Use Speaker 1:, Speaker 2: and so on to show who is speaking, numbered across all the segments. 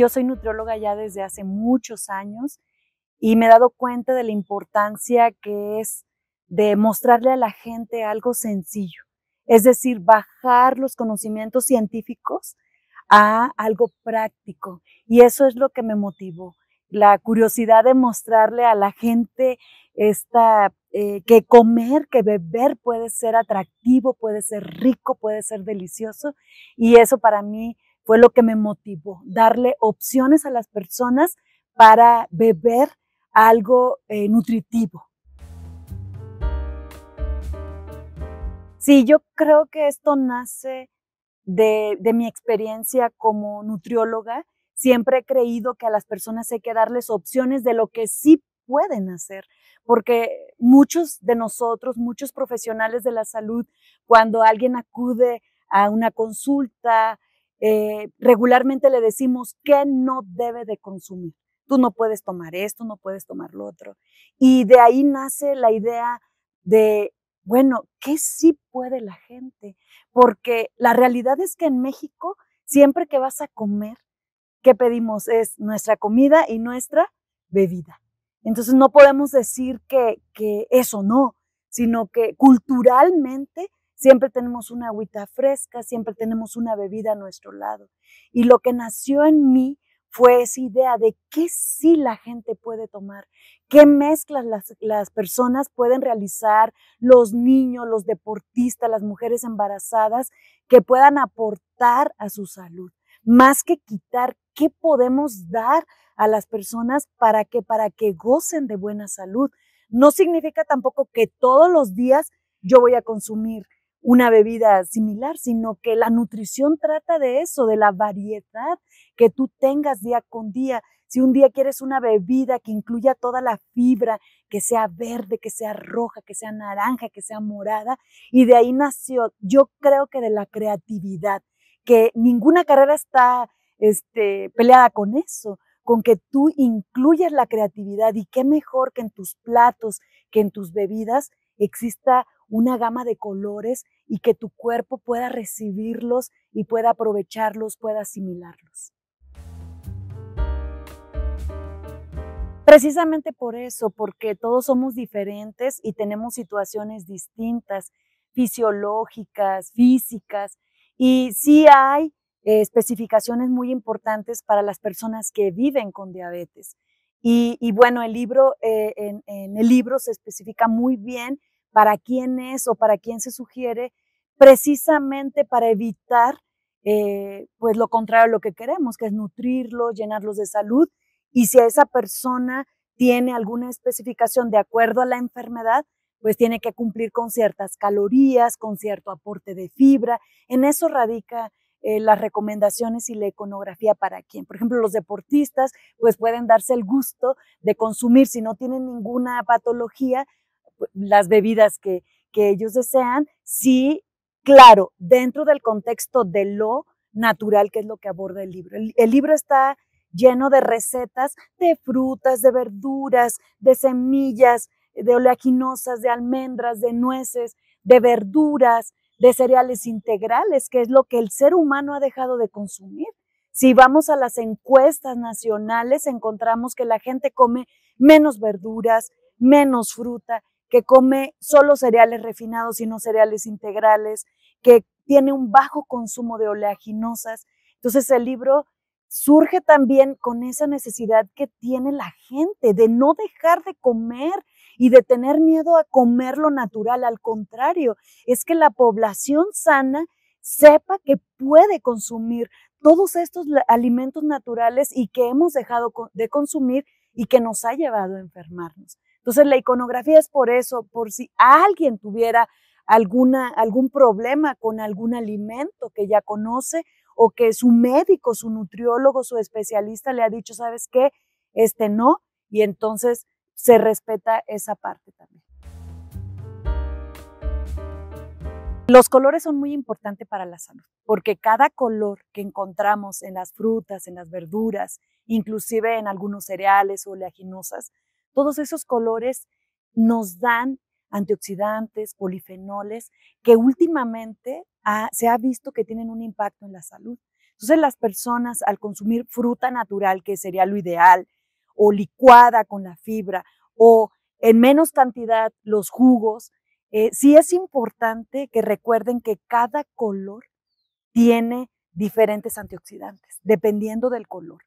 Speaker 1: Yo soy nutrióloga ya desde hace muchos años y me he dado cuenta de la importancia que es de mostrarle a la gente algo sencillo, es decir, bajar los conocimientos científicos a algo práctico. Y eso es lo que me motivó, la curiosidad de mostrarle a la gente esta, eh, que comer, que beber puede ser atractivo, puede ser rico, puede ser delicioso. Y eso para mí fue lo que me motivó, darle opciones a las personas para beber algo eh, nutritivo. Sí, yo creo que esto nace de, de, mi experiencia como nutrióloga. Siempre he creído que a las personas hay que darles opciones de lo que sí pueden hacer, porque muchos de nosotros, muchos profesionales de la salud, cuando alguien acude a una consulta, eh, regularmente le decimos que no debe de consumir. Tú no puedes tomar esto, no puedes tomar lo otro. Y de ahí nace la idea de, bueno, ¿qué sí puede la gente? Porque la realidad es que en México, siempre que vas a comer, ¿qué pedimos? Es nuestra comida y nuestra bebida. Entonces no podemos decir que eso no, sino que culturalmente Siempre tenemos una agüita fresca, siempre tenemos una bebida a nuestro lado. Y lo que nació en mí fue esa idea de qué sí la gente puede tomar, qué mezclas las, personas pueden realizar, los niños, los deportistas, las mujeres embarazadas, que puedan aportar a su salud, más que quitar, qué podemos dar a las personas para que, para que gocen de buena salud. No significa tampoco que todos los días yo voy a consumir una bebida similar, sino que la nutrición trata de eso, de la variedad que tú tengas día con día. Si un día quieres una bebida que incluya toda la fibra, que sea verde, que sea roja, que sea naranja, que sea morada, y de ahí nació, yo creo que de la creatividad, que ninguna carrera está este, peleada con eso, con que tú incluyas la creatividad y qué mejor que en tus platos, que en tus bebidas exista una gama de colores y que tu cuerpo pueda recibirlos y pueda aprovecharlos, pueda asimilarlos. Precisamente por eso, porque todos somos diferentes y tenemos situaciones distintas, fisiológicas, físicas, y sí hay eh, especificaciones muy importantes para las personas que viven con diabetes. Y, bueno, el libro, eh, en el libro se especifica muy bien para quién es o para quién se sugiere, precisamente para evitar eh, pues lo contrario a lo que queremos, que es nutrirlos, llenarlos de salud. Y si esa persona tiene alguna especificación de acuerdo a la enfermedad, pues tiene que cumplir con ciertas calorías, con cierto aporte de fibra. En eso radica eh, las recomendaciones y la iconografía para quién. Por ejemplo, los deportistas pues pueden darse el gusto de consumir, si no tienen ninguna patología, las bebidas que, ellos desean, sí, claro, dentro del contexto de lo natural que es lo que aborda el libro. el, libro está lleno de recetas de frutas, de verduras, de semillas, de oleaginosas, de almendras, de nueces, de verduras, de cereales integrales, que es lo que el ser humano ha dejado de consumir. Si vamos a las encuestas nacionales, encontramos que la gente come menos verduras, menos fruta, que come solo cereales refinados y no cereales integrales, que tiene un bajo consumo de oleaginosas. Entonces el libro surge también con esa necesidad que tiene la gente de no dejar de comer y de tener miedo a comer lo natural. Al contrario, es que la población sana sepa que puede consumir todos estos alimentos naturales y que hemos dejado de consumir y que nos ha llevado a enfermarnos. Entonces la iconografía es por eso, por si alguien tuviera alguna, algún problema con algún alimento que ya conoce o que su médico, su nutriólogo, su especialista le ha dicho, ¿sabes qué? Este no, y entonces se respeta esa parte también. Los colores son muy importantes para la salud, porque cada color que encontramos en las frutas, en las verduras, inclusive en algunos cereales o oleaginosas, todos esos colores nos dan antioxidantes, polifenoles, que últimamente se ha visto que tienen un impacto en la salud. Entonces las personas al consumir fruta natural, que sería lo ideal, o licuada con la fibra, o en menos cantidad los jugos, eh, sí es importante que recuerden que cada color tiene diferentes antioxidantes, dependiendo del color.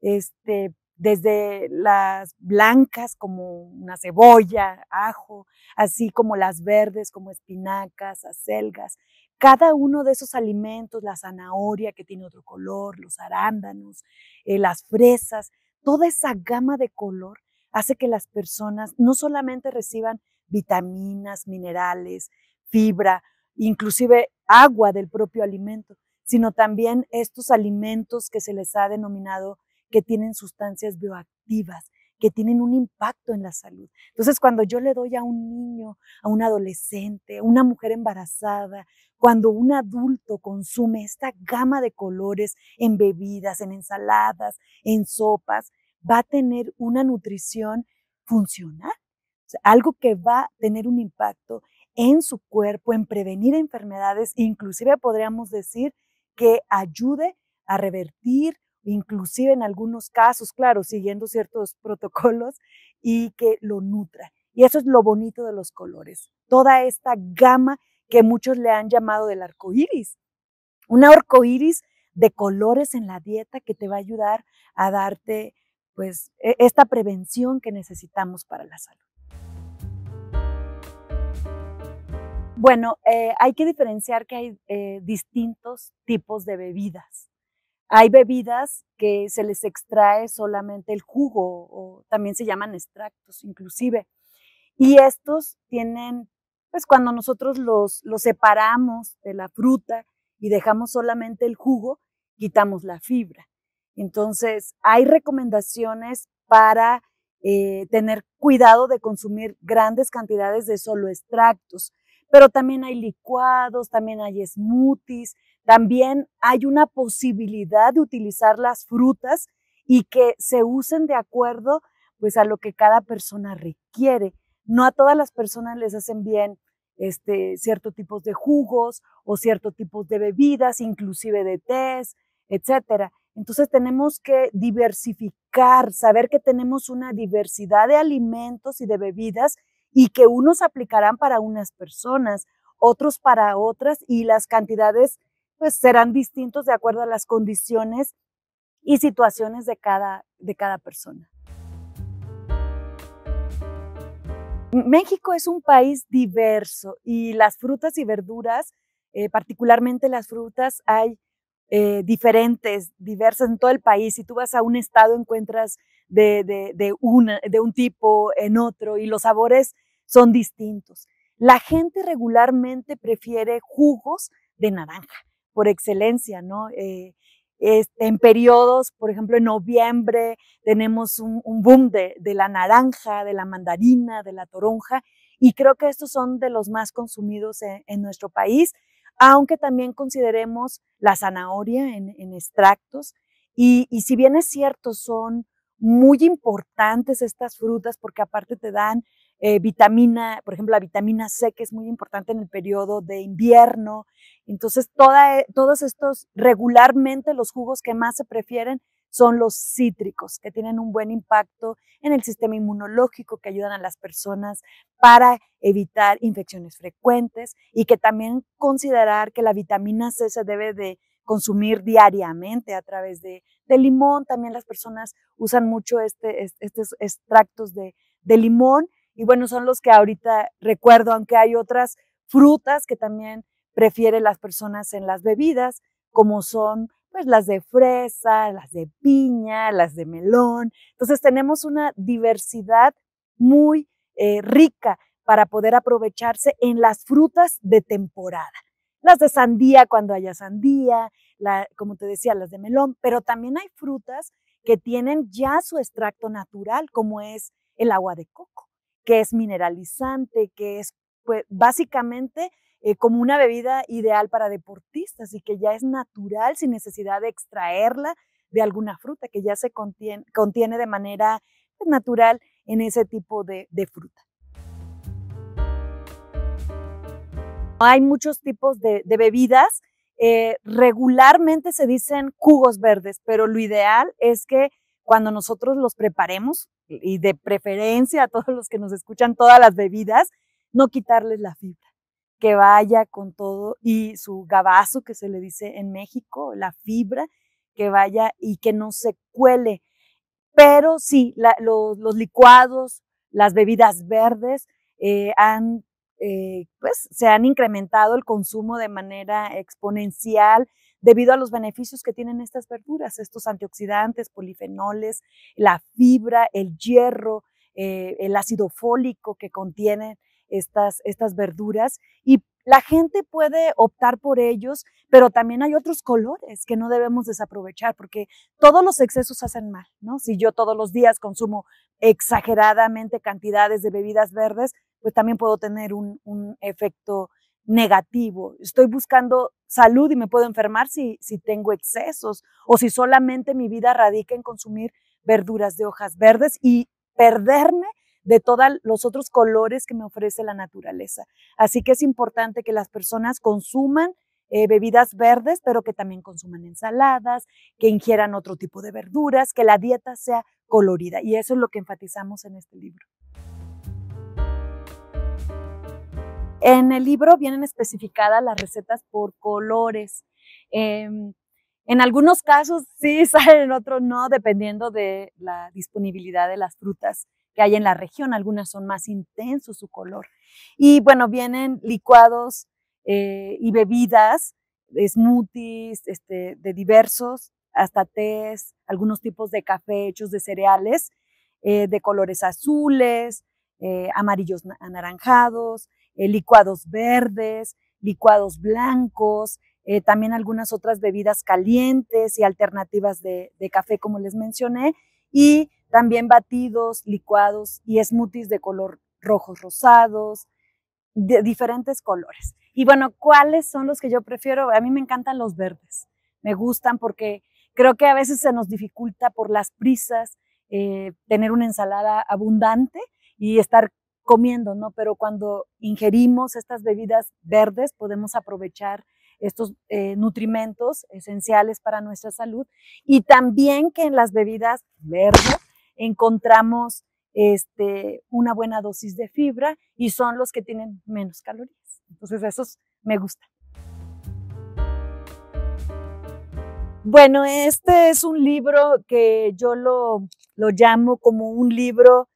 Speaker 1: Este, desde las blancas como una cebolla, ajo, así como las verdes como espinacas, acelgas. Cada uno de esos alimentos, la zanahoria que tiene otro color, los arándanos, eh, las fresas, toda esa gama de color hace que las personas no solamente reciban vitaminas, minerales, fibra, inclusive agua del propio alimento, sino también estos alimentos que se les ha denominado que tienen sustancias bioactivas, que tienen un impacto en la salud. Entonces, cuando yo le doy a un niño, a un adolescente, a una mujer embarazada, cuando un adulto consume esta gama de colores en bebidas, en ensaladas, en sopas, va a tener una nutrición funcional, algo que va a tener un impacto en su cuerpo, en prevenir enfermedades, inclusive podríamos decir que ayude a revertir inclusive en algunos casos, claro, siguiendo ciertos protocolos y que lo nutra. Y eso es lo bonito de los colores, toda esta gama que muchos le han llamado del arco iris. Un arco iris de colores en la dieta que te va a ayudar a darte pues, e, esta prevención que necesitamos para la salud. Bueno, eh, hay que diferenciar que hay eh, distintos tipos de bebidas. Hay bebidas que se les extrae solamente el jugo o también se llaman extractos inclusive. Y estos tienen, pues cuando nosotros los, los separamos de la fruta y dejamos solamente el jugo, quitamos la fibra. Entonces, hay recomendaciones para eh, tener cuidado de consumir grandes cantidades de solo extractos pero también hay licuados, también hay smoothies, también hay una posibilidad de utilizar las frutas y que se usen de acuerdo pues a lo que cada persona requiere. No a todas las personas les hacen bien este, cierto tipos de jugos o ciertos tipos de bebidas, inclusive de tés, etcétera. Entonces tenemos que diversificar, saber que tenemos una diversidad de alimentos y de bebidas y que unos aplicarán para unas personas, otros para otras y las cantidades pues serán distintos de acuerdo a las condiciones y situaciones de cada, de cada persona. México es un país diverso y las frutas y verduras, eh, particularmente las frutas, hay eh, diferentes, diversas en todo el país. Si tú vas a un estado encuentras de, de, un tipo en otro y los sabores son distintos. La gente regularmente prefiere jugos de naranja, por excelencia, ¿no? Eh, en periodos, por ejemplo, en noviembre tenemos un, un boom de, la naranja, de la mandarina, de la toronja, y creo que estos son de los más consumidos en nuestro país aunque también consideremos la zanahoria en, extractos. Y, si bien es cierto, son muy importantes estas frutas porque aparte te dan eh, vitamina, por ejemplo, la vitamina C que es muy importante en el periodo de invierno. Entonces, todos estos, regularmente los jugos que más se prefieren son los cítricos, que tienen un buen impacto en el sistema inmunológico, que ayudan a las personas para evitar infecciones frecuentes y que también considerar que la vitamina C se debe de consumir diariamente a través de, limón. También las personas usan mucho este, estos extractos de, de limón y bueno, son los que ahorita recuerdo, aunque hay otras frutas que también prefieren las personas en las bebidas, como son pues las de fresa, las de piña, las de melón. Entonces tenemos una diversidad muy eh, rica para poder aprovecharse en las frutas de temporada. Las de sandía cuando haya sandía, como te decía, las de melón, pero también hay frutas que tienen ya su extracto natural, como es el agua de coco, que es mineralizante, que es pues, básicamente eh, como una bebida ideal para deportistas y que ya es natural sin necesidad de extraerla de alguna fruta, que ya se contiene, de manera pues, natural en ese tipo de, fruta. Hay muchos tipos de, bebidas. Eh, regularmente se dicen jugos verdes, pero lo ideal es que cuando nosotros los preparemos, y de preferencia a todos los que nos escuchan todas las bebidas, no quitarles la fibra que vaya con todo y su gabazo que se le dice en México, la fibra, que vaya y que no se cuele. Pero sí, los, licuados, las bebidas verdes eh, han, eh, pues, se han incrementado el consumo de manera exponencial debido a los beneficios que tienen estas verduras, estos antioxidantes, polifenoles, la fibra, el hierro, eh, el ácido fólico que contienen estas, estas verduras y la gente puede optar por ellos, pero también hay otros colores que no debemos desaprovechar porque todos los excesos hacen mal, ¿no? Si yo todos los días consumo exageradamente cantidades de bebidas verdes, pues también puedo tener un, un efecto negativo. Estoy buscando salud y me puedo enfermar si, si tengo excesos o si solamente mi vida radica en consumir verduras de hojas verdes y perderme de todos los otros colores que me ofrece la naturaleza. Así que es importante que las personas consuman eh, bebidas verdes, pero que también consuman ensaladas, que ingieran otro tipo de verduras, que la dieta sea colorida. Y eso es lo que enfatizamos en este libro. En el libro vienen especificadas las recetas por colores. Em, en algunos casos sí en otros no, dependiendo de la disponibilidad de las frutas que hay en la región. Algunas son más intensos su color. Y bueno, vienen licuados eh, y bebidas, smoothies este, de diversos, hasta tés, algunos tipos de café hechos de cereales, eh, de colores azules, eh, amarillos anaranjados, licuados verdes, licuados blancos, eh, también algunas otras bebidas calientes y alternativas de, café, como les mencioné, y también batidos, licuados y smoothies de color rojos, rosados, de diferentes colores. Y bueno, ¿cuáles son los que yo prefiero? A mí me encantan los verdes, me gustan porque creo que a veces se nos dificulta por las prisas eh, tener una ensalada abundante y estar comiendo, ¿no? Pero cuando ingerimos estas bebidas verdes podemos aprovechar estos eh, nutrimentos esenciales para nuestra salud y también que en las bebidas verdes encontramos este, una buena dosis de fibra y son los que tienen menos calorías. Entonces esos me gustan. Bueno, este es un libro que yo lo, llamo como un libro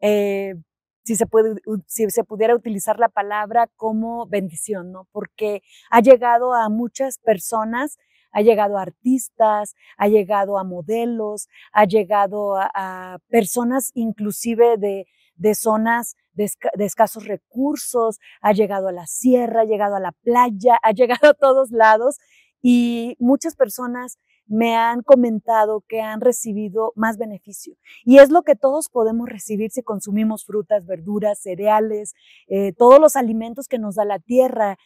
Speaker 1: eh, si se, puede, si se pudiera utilizar la palabra como bendición, ¿no? Porque ha llegado a muchas personas, ha llegado a artistas, ha llegado a modelos, ha llegado a, personas inclusive de, zonas de, escasos recursos, ha llegado a la sierra, ha llegado a la playa, ha llegado a todos lados y muchas personas me han comentado que han recibido más beneficio. Y es lo que todos podemos recibir si consumimos frutas, verduras, cereales, eh, todos los alimentos que nos da la tierra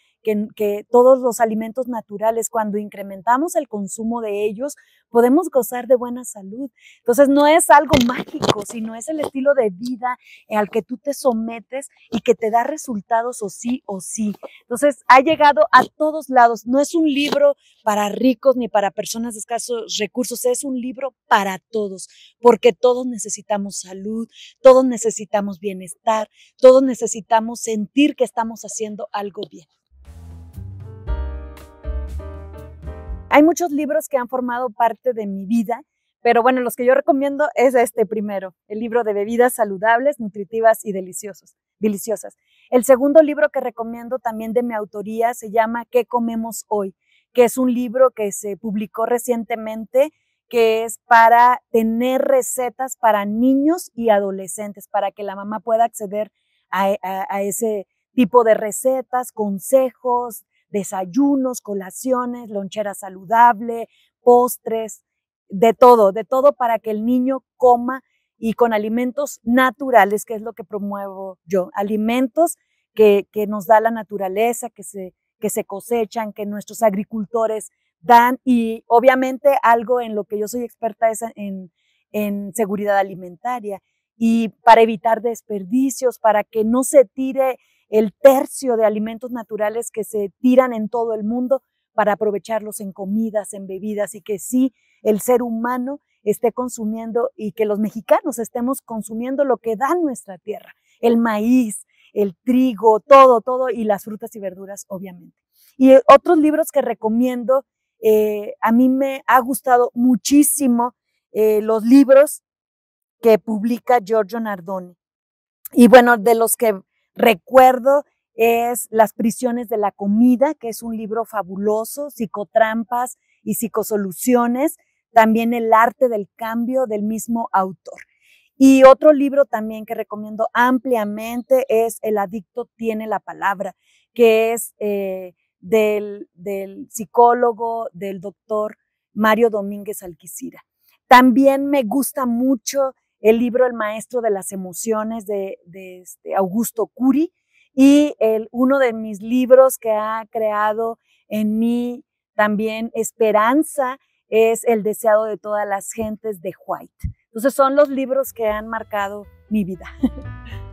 Speaker 1: que, todos los alimentos naturales, cuando incrementamos el consumo de ellos, podemos gozar de buena salud. Entonces no es algo mágico, sino es el estilo de vida al que tú te sometes y que te da resultados o sí o sí. Entonces ha llegado a todos lados. No es un libro para ricos ni para personas de escasos recursos, es un libro para todos, porque todos necesitamos salud, todos necesitamos bienestar, todos necesitamos sentir que estamos haciendo algo bien. Hay muchos libros que han formado parte de mi vida, pero bueno, los que yo recomiendo es este primero, el libro de bebidas saludables, nutritivas y deliciosos, deliciosas. El segundo libro que recomiendo también de mi autoría se llama ¿Qué comemos hoy? que es un libro que se publicó recientemente que es para tener recetas para niños y adolescentes, para que la mamá pueda acceder a, a ese tipo de recetas, consejos, desayunos, colaciones, lonchera saludable, postres, de todo, de todo para que el niño coma y con alimentos naturales, que es lo que promuevo yo, alimentos que, nos da la naturaleza, que se, que se cosechan, que nuestros agricultores dan y obviamente algo en lo que yo soy experta es en, en seguridad alimentaria y para evitar desperdicios, para que no se tire el tercio de alimentos naturales que se tiran en todo el mundo para aprovecharlos en comidas, en bebidas y que sí el ser humano esté consumiendo y que los mexicanos estemos consumiendo lo que da nuestra tierra, el maíz, el trigo, todo, todo y las frutas y verduras, obviamente. Y eh, otros libros que recomiendo, eh, a mí me ha gustado muchísimo eh, los libros que publica Giorgio Nardone. Y bueno, de los que Recuerdo es Las prisiones de la comida, que es un libro fabuloso, psicotrampas y psicosoluciones, también El arte del cambio del mismo autor. Y otro libro también que recomiendo ampliamente es El adicto tiene la palabra, que es eh, del, del, psicólogo, del doctor Mario Domínguez Alquicira. También me gusta mucho el libro El Maestro de las Emociones de, este, Augusto Curi y el, uno de mis libros que ha creado en mí también esperanza es El Deseado de todas las gentes de White. Entonces son los libros que han marcado mi vida.